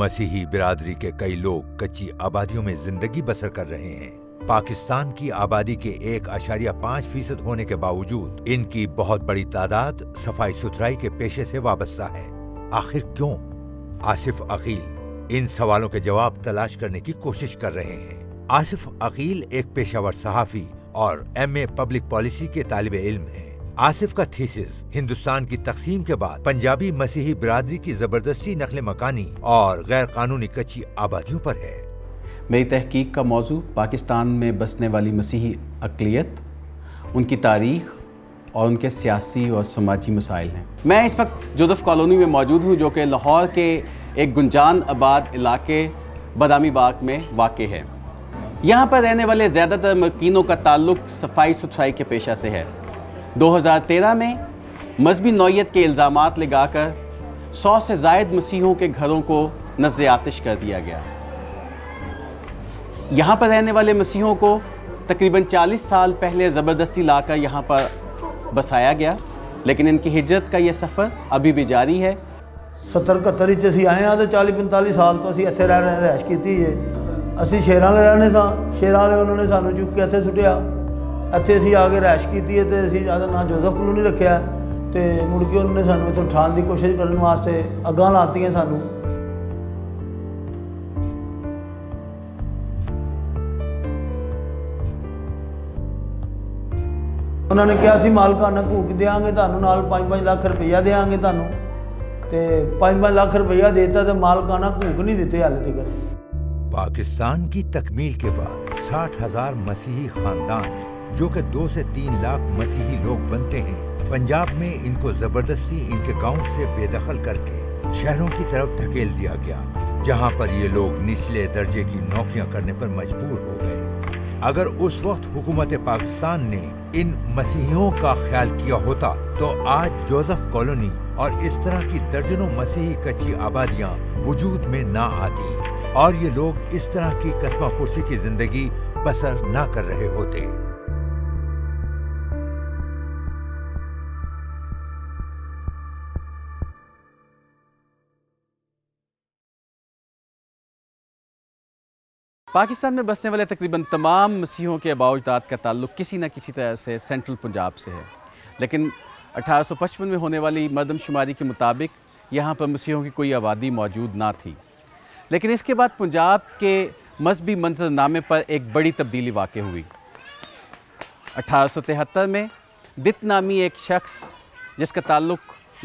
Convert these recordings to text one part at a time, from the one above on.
मसीही बिरादरी के कई लोग कच्ची आबादियों में जिंदगी बसर कर रहे हैं पाकिस्तान की आबादी के एक आशारिया पाँच फीसद होने के बावजूद इनकी बहुत बड़ी तादाद सफाई सुथराई के पेशे से वाबस्ता है आखिर क्यों आसिफ अकील इन सवालों के जवाब तलाश करने की कोशिश कर रहे हैं आसिफ अकील एक पेशावर सहाफ़ी और ए पब्लिक पॉलिसी के तालब इल्म हैं आसिफ का थीसिस हिंदुस्तान की तकसीम के बाद पंजाबी मसीही बरदरी की जबरदस्ती नकल मकानी और गैर कानूनी कच्ची आबादियों पर है मेरी तहकीक का मौजू पाकिस्तान में बसने वाली मसीही अकलीत उनकी तारीख और उनके सियासी और समाजी मसाइल हैं मैं इस वक्त जुदफ कॉलोनी में मौजूद हूँ जो कि लाहौर के एक गुंजान आबाद इलाके बदामी बाग में वाक़ है यहाँ पर रहने वाले ज़्यादातर मकिनों का ताल्लुक सफाई सुथराई के पेशा से है 2013 में मजहबी नौीयत के इल्ज़ाम लगाकर सौ से जायद मसीहों के घरों को नज़र आतिश कर दिया गया यहाँ पर रहने वाले मसीहों को तकरीबन 40 साल पहले ज़बरदस्ती लाकर यहाँ पर बसाया गया लेकिन इनकी हिजरत का यह सफ़र अभी भी जारी है सत्तर कहत्तर असी आए हाँ तो चाली पंताली साल तो असं इतने रहने रहायश की है असं शेर रहने सर शेर उन्होंने सू चुके के इतने सुटिया इतने असी आके रैश की है तो असी ज्यादा ना जोसफ नहीं रखे तो के उन्होंने सू इतों उठाने की कोशिश करने वास्ते अगर लाती हैं सू उन्होंने कहा अं मालकान घूक देंगे तहूँ नाल लख रुपया देंगे तहूँ तो रुपया देता तो मालकाना घूक नहीं दते हाल तक पाकिस्तान की तकमील के बाद साठ हजार मसीही खानदान जो कि दो से तीन लाख मसीही लोग बनते हैं पंजाब में इनको जबरदस्ती इनके गांव से बेदखल करके शहरों की तरफ धकेल दिया गया जहां पर ये लोग निचले दर्जे की नौकरियां करने पर मजबूर हो गए अगर उस वक्त हुकूमत पाकिस्तान ने इन मसीहियों का ख्याल किया होता तो आज जोसेफ कॉलोनी और इस तरह की दर्जनों मसीही कच्ची आबादियां वजूद में ना आती और ये लोग इस तरह की कस्मा पुरसी की जिंदगी बसर ना कर रहे होते पाकिस्तान में बसने वाले तकरीबन तमाम मसीहों के अबावजदात का ताल्लुक किसी न किसी तरह से सेंट्रल पंजाब से है लेकिन 1855 में होने वाली मरदमशुमारी के मुताबिक यहाँ पर मसीहों की कोई आबादी मौजूद ना थी लेकिन इसके बाद पंजाब के मजहबी मंजरनामे पर एक बड़ी तब्दीली वाक़ हुई अठारह में दित नामी एक शख्स जिसका ताल्लुक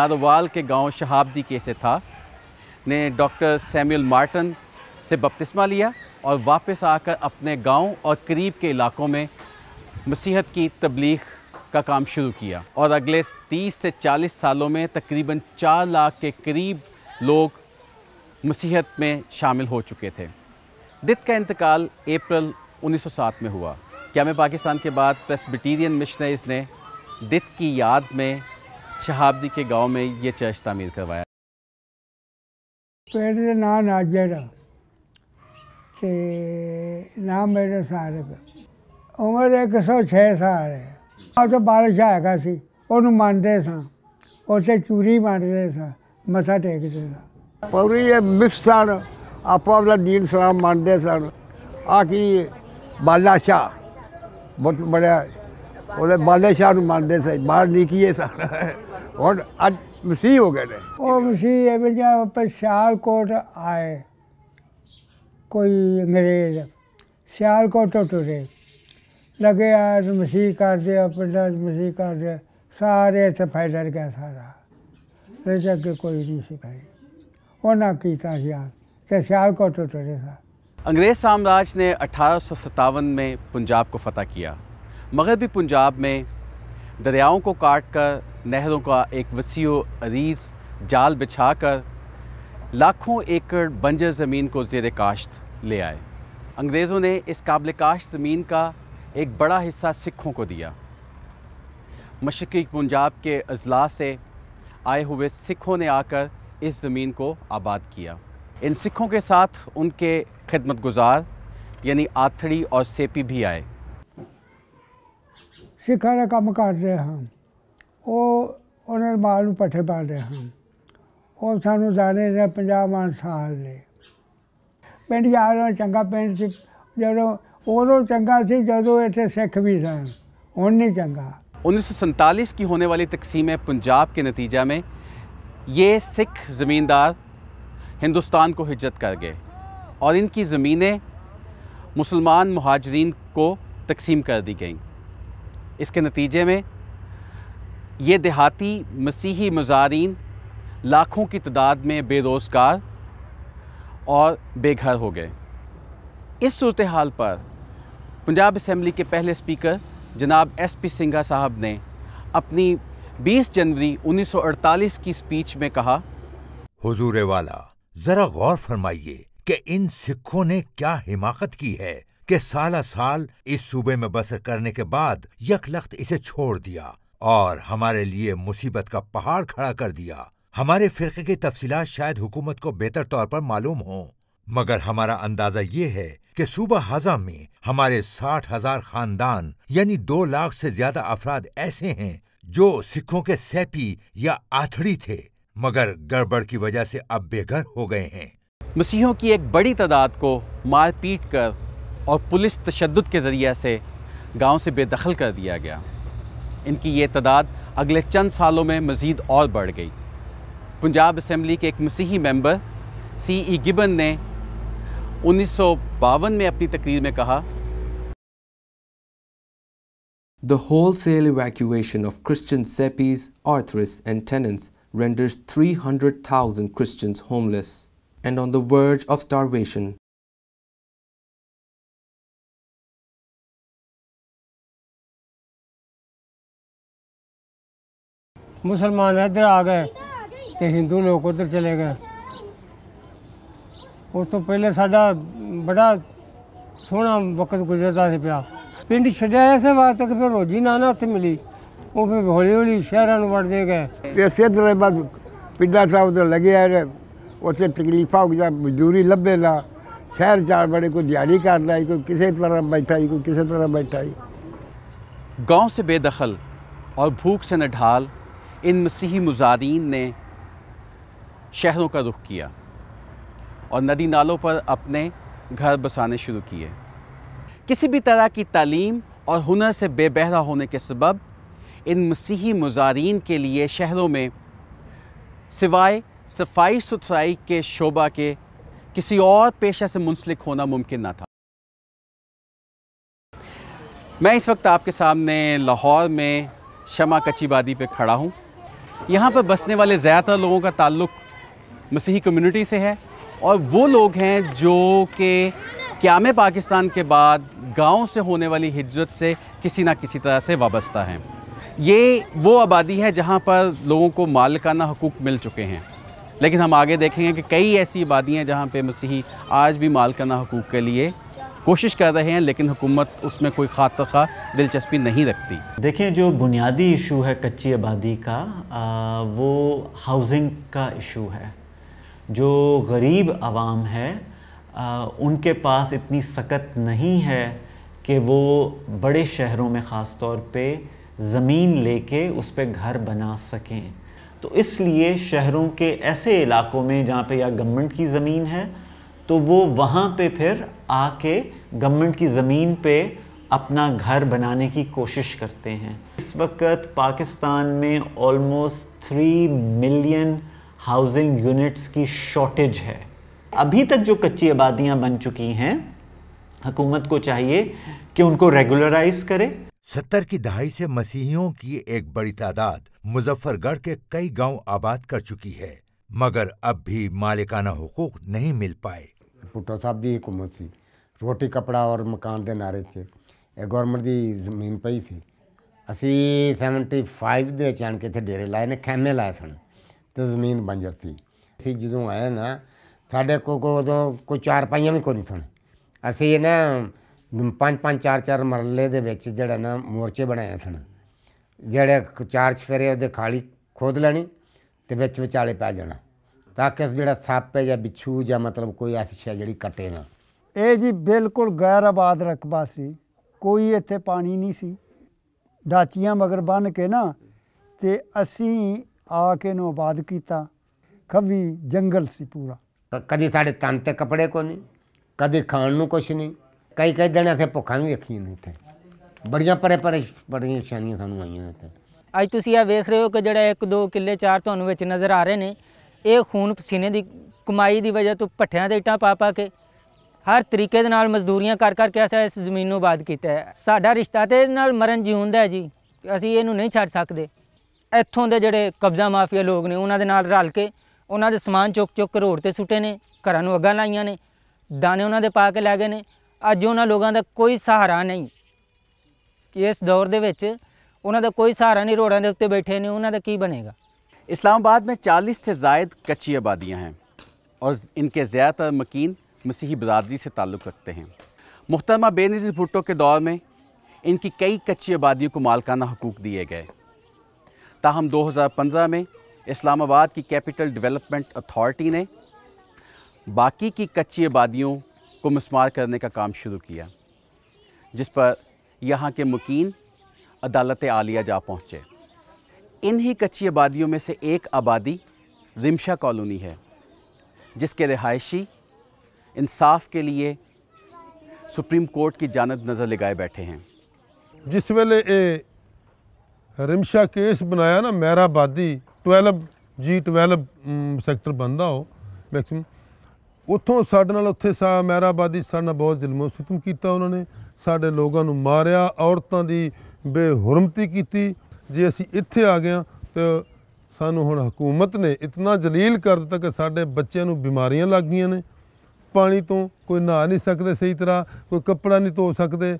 नारोवाल के गांव शहाबदी के से था ने डॉक्टर सैमुअल मार्टन से बपतिस्मा लिया और वापस आकर अपने गांव और करीब के इलाकों में मसीहत की तबलीग का काम शुरू किया और अगले 30 से 40 सालों में तकरीबन 4 लाख के करीब लोग मसीहत में शामिल हो चुके थे दित का इंतकाल अप्रैल 1907 में हुआ क्या मैं पाकिस्तान के बाद प्रेसबिटीरियन मिशनरीज ने दित की याद में शहाब्दी के गांव में ये चर्च तामीर करवाया पेड़ ना जेड़ा ਤੇ ਨਾਮ ਮੇਰੇ ਸਾਹਿਬ ਉਮਰ 106 ਸਾਲ ਹੈ ਉਹ ਤਾਂ ਬਾਰਿਸ਼ ਆਇਆ ਸੀ ਉਹਨੂੰ ਮੰਨਦੇ ਸਾਂ ਉੱਥੇ ਚੂਰੀ ਮੰਨਦੇ ਸਾਂ ਮੱਥਾ ਟੇਕਦੇ ਸਾਂ ਪੌਰੀ ਇਹ ਮਿਕਸ ਸਨ ਆਪੋ ਆਪਣਾ ਦੀਨ ਸਲਾਮ ਮੰਨਦੇ ਸਨ ਆ ਕੀ ਬਾਲਾ ਸ਼ਾਹ ਬਹੁਤ ਬੜਾ ਉਹਦੇ ਬਾਲੇ ਸ਼ਾਹ ਨੂੰ ਮੰਨਦੇ ਸੀ ਬਾਹਰ ਨਿਕੀਏ ਸਾਰਾ ਹੁਣ ਅੱਜ ਮਸੀਹ ਹੋ ਗਏ ਨੇ ਉਹ ਮਸੀਹ ਇਹ ਵੀ ਜਾ ਪਸ਼ਾਲ ਕੋਟ ਆਏ कोई अंग्रेज सियालकोट तो टुरे लगे यार मसीह कर दिया पिंड मसीह कर दिया सारे इतने फैलर गया सारा फिर अगे कोई नहीं सी भाई उन्हें किया सियाल तो सियालकोट तो टुरे था अंग्रेज साम्राज्य ने अठारह में पंजाब को फतह किया मगर भी पंजाब में दरियाओं को काट कर नहरों का एक वसी अरीज जाल बिछा कर लाखों एकड़ बंजर ज़मीन को जेर काश्त ले आए अंग्रेज़ों ने इस काबिल काश्त ज़मीन का एक बड़ा हिस्सा सिखों को दिया मशक़ी पंजाब के अजला से आए हुए सिखों ने आकर इस ज़मीन को आबाद किया इन सिखों के साथ उनके खदमत गुजार यानी आथड़ी और सेपी भी आए सिखा काम कर रहे हैं वो उन्हें मालू पठे पा रहे हैं और ਸਾਨੂੰ ਦਾਣੇ ਦੇ साल ने पिंड ਪਿੰਡ चंगा ਚੰਗਾ ਪਿੰਡ ਸੀ ਜਦੋਂ ਉਦੋਂ ਚੰਗਾ ਸੀ ਜਦੋਂ ਇੱਥੇ ਸਿੱਖ ਵੀ ਸਨ नहीं चंगा संतालीस की होने वाली तकसीम पंजाब के नतीजा में ये सिख ज़मींदार हिंदुस्तान को हिजरत कर गए और इनकी ज़मीनें मुसलमान महाजरीन को तकसीम कर दी गई इसके नतीजे में ये देहाती मसीही मज़ारीन लाखों की तादाद में बेरोज़गार और बेघर हो गए इस सूरत हाल पर पंजाब असम्बली के पहले स्पीकर जनाब एस पी सिंघा साहब ने अपनी 20 जनवरी 1948 की स्पीच में कहा हुजूर वाला ज़रा गौर फरमाइए कि इन सिखों ने क्या हिमाकत की है कि साल साल इस सूबे में बसर करने के बाद यकलख्त इसे छोड़ दिया और हमारे लिए मुसीबत का पहाड़ खड़ा कर दिया हमारे फ़िरक़े की तफसीलात शायद हुकूमत को बेहतर तौर पर मालूम हों मगर हमारा अंदाज़ा ये है कि सूबा हजा में हमारे साठ हजार खानदान यानी दो लाख से ज्यादा अफराद ऐसे हैं जो सिखों के सैपी या आथड़ी थे मगर गड़बड़ की वजह से अब बेघर हो गए हैं मसीहों की एक बड़ी तादाद को मारपीट कर और पुलिस तशद के ज़रिए से गांव से बेदखल कर दिया गया इनकी ये तादाद अगले चंद सालों में मज़ीद और बढ़ गई पंजाब असम्बली के एक मसीही मेंबर सी ई गिबन ने उन्नीस में अपनी तकरीर में कहा The wholesale evacuation of Christian seppies, arthritis, and tenants renders 300,000 Christians homeless and on the verge of starvation. मुसलमान इधर आ गए तो हिंदू लोग उधर चले गए उस तो पहले साडा बड़ा सोहना वक्त गुजरता से पाया पिंड छड़ा तक फिर रोजी नाना उत्थे मिली वो फिर हौली हौली शहर बढ़ते गए सिद्ध रहे बस पिंडा साहब तो लगे उसे तकलीफा हो गया मजदूरी लभे ला शहर चार बड़े कोई दिहाड़ी कर लाई कोई किसी तरह बैठा ही कोई किसी तरह बैठा ही गाँव से बेदखल और भूख से न ढाल इन मसीही मुजादीन ने शहरों का रुख किया और नदी नालों पर अपने घर बसाने शुरू किए किसी भी तरह की तालीम और हुनर से बेबहरा होने के सबब इन मसीही मुजारीन के लिए शहरों में सिवाय सफाई सुथराई के शोबा के किसी और पेशा से मुंसलिक होना मुमकिन ना था मैं इस वक्त आपके सामने लाहौर में शमा कचीबादी पे पर खड़ा हूँ यहाँ पर बसने वाले ज़्यादातर लोगों का ताल्लुक मसीही कम्युनिटी से है और वो लोग हैं जो कि क्याम पाकिस्तान के बाद गाँव से होने वाली हिजरत से किसी ना किसी तरह से वाबस्ता हैं ये वो आबादी है जहाँ पर लोगों को मालकाना हकूक़ मिल चुके हैं लेकिन हम आगे देखेंगे कि कई ऐसी आबादियाँ जहाँ पर मसीही आज भी मालकाना हकूक़ के लिए कोशिश कर रहे हैं लेकिन हुकूमत उसमें कोई खात खा दिलचस्पी नहीं रखती देखिए जो बुनियादी इशू है कच्ची आबादी का आ, वो हाउसिंग का इशू है जो गरीब आवाम है आ, उनके पास इतनी सकत नहीं है कि वो बड़े शहरों में ख़ास तौर पे ज़मीन लेके उस पर घर बना सकें तो इसलिए शहरों के ऐसे इलाकों में जहाँ पे या गवर्नमेंट की ज़मीन है तो वो वहाँ पे फिर आके गवर्नमेंट की ज़मीन पे अपना घर बनाने की कोशिश करते हैं इस वक्त पाकिस्तान में almost three million housing units की शॉर्टेज है अभी तक जो कच्ची आबादियां बन चुकी हैं हुकूमत को चाहिए कि उनको रेगुलराइज करे सत्तर की दहाई से मसीहियों की एक बड़ी तादाद मुजफ्फरगढ़ के कई गांव आबाद कर चुकी है मगर अब भी मालिकाना हकूक नहीं मिल पाए भुट्टो साहब की हुकूमत सी रोटी कपड़ा और मकान के नारे से गवर्नमेंट की जमीन पई थी असी सैवनटी फाइव के के इतने डेरे लाए ने खेमे लाए सन ਤੇ ਜ਼ਮੀਨ ਬੰਜਰ ਸੀ ਸੀ ਜਦੋਂ ਆਏ ਨਾ ਸਾਡੇ ਕੋ ਕੋ ਉਦੋਂ ਕੋਈ ਚਾਰ ਪਾਈਆਂ ਵੀ ਕੋਈ ਨਹੀਂ ਸਨ ਅਸੀਂ ਨਾ ਪੰਜ ਪੰਜ ਚਾਰ ਚਾਰ ਮਰਲੇ ਦੇ ਵਿੱਚ ਜਿਹੜਾ ਨਾ ਮੋਰਚੇ ਬਣਾਏ ਸਨ ਜਿਹੜੇ ਚਾਰ ਚਫੇਰੇ ਉਹਦੇ ਖਾਲੀ ਖੋਦ ਲੈਣੀ ਤੇ ਵਿੱਚ ਵਿਚਾਲੇ ਪੈ ਜਾਣਾ ਤਾਂ ਕਿ ਜਿਹੜਾ ਸੱਪ ਹੈ ਜਾਂ ਬਿੱਛੂ ਜਾਂ ਮਤਲਬ ਕੋਈ ਐਸੀ ਸ਼ੈ ਜਿਹੜੀ ਕੱਟੇ ਨਾ ਇਹ ਜੀ ਬਿਲਕੁਲ ਗੈਰ ਆਬਾਦ ਰਕਬਾ ਸੀ ਕੋਈ ਇੱਥੇ ਪਾਣੀ ਨਹੀਂ ਸੀ ਡਾਚੀਆਂ ਮਗਰ ਬੰਨ ਕੇ ਨਾ ਤੇ ਅਸੀਂ ਆ ਕੇ ਨੂੰ ਆਬਾਦ ਕੀਤਾ ਕਵੀ ਜੰਗਲ ਸੀ ਪੂਰਾ ਕਦੀ ਸਾਡੇ ਤਨ ਤੇ ਕਪੜੇ ਕੋ ਨਹੀਂ ਕਦੀ ਖਾਣ ਨੂੰ ਕੁਛ ਨਹੀਂ ਕਈ ਕਈ ਦਿਨ ਇੱਥੇ ਭੁੱਖਾਂ ਵੀ ਰੱਖੀਆਂ ਨਹੀਂ ਇੱਥੇ ਬੜੀਆਂ ਪਰੇ ਪਰੇ ਬੜੀਆਂ ਸ਼ਾਨੀਆਂ ਸਾਨੂੰ ਆਈਆਂ ਇੱਥੇ ਅੱਜ ਤੁਸੀਂ ਇਹ ਵੇਖ ਰਹੇ ਹੋ ਕਿ ਜਿਹੜਾ 1 2 ਕਿੱਲੇ 4 ਤੁਹਾਨੂੰ ਵਿੱਚ ਨਜ਼ਰ ਆ ਰਹੇ ਨੇ ਇਹ ਖੂਨ ਪਸੀਨੇ ਦੀ ਕਮਾਈ ਦੀ ਵਜ੍ਹਾ ਤੋਂ ਪੱਠਿਆਂ ਦੇ ਇਟਾਂ ਪਾ ਪਾ ਕੇ ਹਰ ਤਰੀਕੇ ਦੇ ਨਾਲ ਮਜ਼ਦੂਰੀਆਂ ਕਰ ਕਰ ਕੇ ਅਸਾਂ ਇਸ ਜ਼ਮੀਨ ਨੂੰ ਆਬਾਦ ਕੀਤਾ ਹੈ ਸਾਡਾ ਰਿਸ਼ਤਾ ਤੇ ਨਾਲ ਮਰਨ ਜਿਉਂਦਾ ਹੈ ਜੀ ਅਸੀਂ ਇਹਨੂੰ ਨਹੀਂ ਛੱਡ ਸਕਦੇ ਇੱਥੋਂ ਦੇ ਜਿਹੜੇ ਕਬਜ਼ਾ ਮਾਫੀਆ ਲੋਕ ਨੇ ਉਹਨਾਂ ਦੇ ਨਾਲ ਰਲ ਕੇ ਉਹਨਾਂ ਦੇ ਸਮਾਨ ਚੁੱਕ ਚੁੱਕ ਕੇ ਰੋਡ ਤੇ ਸੁੱਟੇ ਨੇ ਘਰਾਂ ਨੂੰ ਅੱਗਾਂ ਲਾਈਆਂ ਨੇ ਦਾਣੇ ਉਹਨਾਂ ਦੇ ਪਾ ਕੇ ਲੈ ਗਏ ਨੇ ਅੱਜ ਉਹਨਾਂ ਲੋਕਾਂ ਦਾ ਕੋਈ ਸਹਾਰਾ ਨਹੀਂ ਕਿ ਇਸ ਦੌਰ ਦੇ ਵਿੱਚ ਉਹਨਾਂ ਦਾ ਕੋਈ ਸਹਾਰਾ ਨਹੀਂ ਰੋਡਾਂ ਦੇ ਉੱਤੇ ਬੈਠੇ ਨੇ ਉਹਨਾਂ ਦਾ ਕੀ ਬਣੇਗਾ इस्लामाबाद में 40 से जायद कच्ची आबादियाँ हैं और इनके ज़्यादातर मकीन मसीही बरादरी से ताल्लुक़ रखते हैं मुख्तरमा बेनज़ीर भुट्टो के दौर में इनकी कई कच्ची आबादियों को मालकाना हकूक़ दिए गए ताहम 2015 में इस्लामाबाद की कैपिटल डेवलपमेंट अथॉरिटी ने बाकी की कच्ची आबादियों को मस्मार करने का काम शुरू किया जिस पर यहाँ के मुकीन अदालत आलिया जा पहुँचे इन्हीं कच्ची आबादियों में से एक आबादी रिमशा कॉलोनी है जिसके रिहायशी इंसाफ के लिए सुप्रीम कोर्ट की जानब नज़र लगाए बैठे हैं जिस वेले ਰਿਮਸ਼ਾ ਕੇਸ ਬਣਾਇਆ ਨਾ ਮਹਿਰਾਬਾਦੀ 12 ਜੀ 12 ਸੈਕਟਰ ਬੰਦਾ ਹੋ ਮੈਕਸਿਮ ਉੱਥੋਂ ਸਾਡੇ ਨਾਲ ਉੱਥੇ ਸਾ ਮਹਿਰਾਬਾਦੀ ਸਾਡੇ ਨਾਲ ਬਹੁਤ ਜ਼ੁਲਮ ਸਿਤਮ ਕੀਤਾ ਉਹਨਾਂ ਨੇ ਸਾਡੇ ਲੋਕਾਂ ਨੂੰ ਮਾਰਿਆ ਔਰਤਾਂ ਦੀ ਬੇਹੁਰਮਤੀ ਕੀਤੀ ਜੇ ਅਸੀਂ ਇੱਥੇ ਆ ਗਏ ਤਾਂ ਸਾਨੂੰ ਹੁਣ ਹਕੂਮਤ ਨੇ ਇਤਨਾ ਜਲੀਲ ਕਰ ਦਿੱਤਾ ਕਿ ਸਾਡੇ ਬੱਚਿਆਂ ਨੂੰ ਬਿਮਾਰੀਆਂ ਲੱਗ ਗਈਆਂ ਨੇ ਪਾਣੀ ਤੋਂ ਕੋਈ ਨਹਾ ਨਹੀਂ ਸਕਦੇ ਸਹੀ ਤਰ੍ਹਾਂ ਕੋਈ ਕੱਪੜਾ ਨਹੀਂ ਧੋ ਸਕਦੇ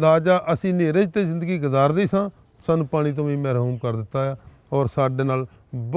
ਲਾਜਾ ਅਸੀਂ ਨੇਰੇ 'ਤੇ ਜ਼ਿੰਦਗੀ ਗੁਜ਼ਾਰਦੇ ਸਾਂ ਸਾਨੂੰ पानी तो भी महरूम कर दिता है और साढ़े नाल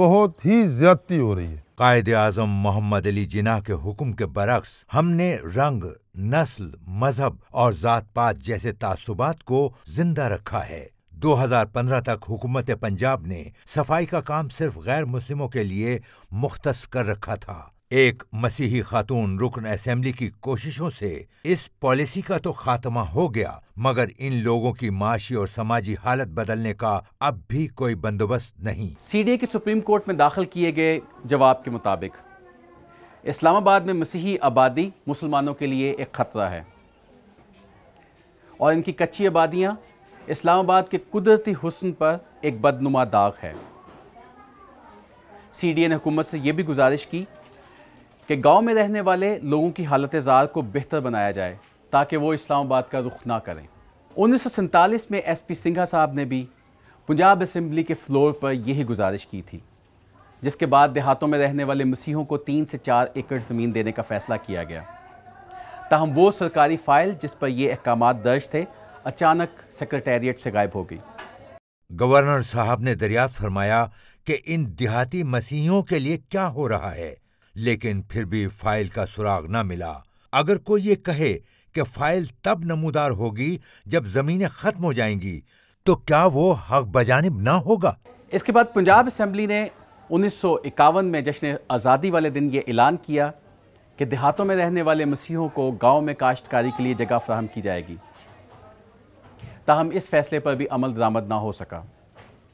बहुत ही ज्यादती हो रही है कायद आजम मोहम्मद अली जिना के हुक्म के बरक्स हमने रंग नस्ल मजहब और जात पात जैसे तासुबात को जिंदा रखा है 2015 तक हुकूमत पंजाब ने सफाई का काम सिर्फ गैर मुस्लिमों के लिए मुख्त कर रखा था एक मसीही खातून रुकन असम्बली की कोशिशों से इस पॉलिसी का तो खात्मा हो गया मगर इन लोगों की माशी और समाजी हालत बदलने का अब भी कोई बंदोबस्त नहीं सीडीए के सुप्रीम कोर्ट में दाखिल किए गए जवाब के मुताबिक इस्लामाबाद में मसीही आबादी मुसलमानों के लिए एक ख़तरा है और इनकी कच्ची आबादियाँ इस्लामाबाद के कुदरती हुसन पर एक बदनुमा दाग है सीडीए ने हुकूमत से यह भी गुजारिश की कि गांव में रहने वाले लोगों की हालत जार को बेहतर बनाया जाए ताकि वो इस्लामाबाद का रुख ना करें उन्नीस में एस पी सिंघा साहब ने भी पंजाब असम्बली के फ्लोर पर यही गुजारिश की थी जिसके बाद देहातों में रहने वाले मसीहों को तीन से चार एकड़ ज़मीन देने का फ़ैसला किया गया ताहम वो सरकारी फ़ाइल जिस पर ये अहकाम दर्ज थे अचानक सेक्रटेरिएट से गायब हो गई गवर्नर साहब ने दरियात फरमाया कि इन देहाती मसीहों के लिए क्या हो रहा है लेकिन फिर भी फाइल का सुराग न मिला अगर कोई ये कहे कि फाइल तब नमूदार होगी जब ज़मीनें ख़त्म हो जाएंगी तो क्या वो हक बजानब ना होगा इसके बाद पंजाब असम्बली ने उन्नीस में जश्न आज़ादी वाले दिन ये ऐलान किया कि देहातों में रहने वाले मसीहों को गांव में काश्तकारी के लिए जगह फ्राहम की जाएगी ताहम इस फैसले पर भी अमल दरामद ना हो सका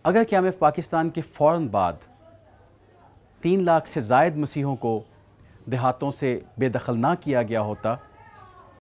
अगर क्या पाकिस्तान के फ़ौर बाद तीन लाख से जायद मसीहों को देहातों से बेदखल ना किया गया होता